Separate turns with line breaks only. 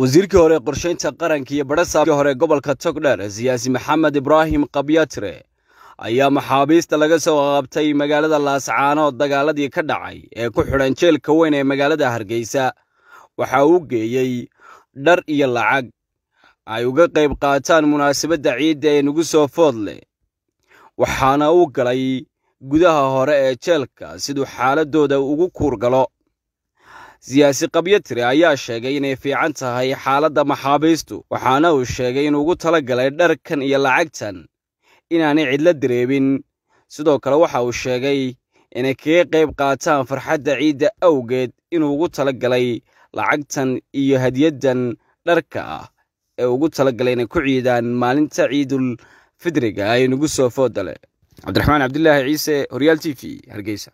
wasiirkii hore qorshaynta qaranka iyo badhasaabkii hore gobolka togdher siyaasi maxamed ibraahim kabyatre ayaa maxaabiista laga soo qabtay magaalada laascaanood dagaaladii ka dhacay ee ku xidhan jeelka weyn ee magaalada hargeysa waxa uu geeyey dhar iyo lacag ay uga qayb qaataan munaasabadda ciidda ee nagu soo food leh waxaana u galay gudaha hore ee jeelka siduu xaaladdooda ugu kuurgalo siyaasi qabyatire ayaa sheegay inay fiican tahay xaaladda maxaabiistu waxaana uu sheegay ugu tala galay dharkan iyo lacagtan inaanay cidla dareebin sidoo kale waxa uu sheegay inay kaga qayb qaataan farxadda ciidda awgeed inuu ugu tala galay lacagtan iyo hadiyaddan dharka ah ee ugu tala galay inay ku ciidaan maalinta ciidul fidriga ay aynugu soo foodale cabdiraxmaan cabdilaahi ciise horyaal t v hargeysa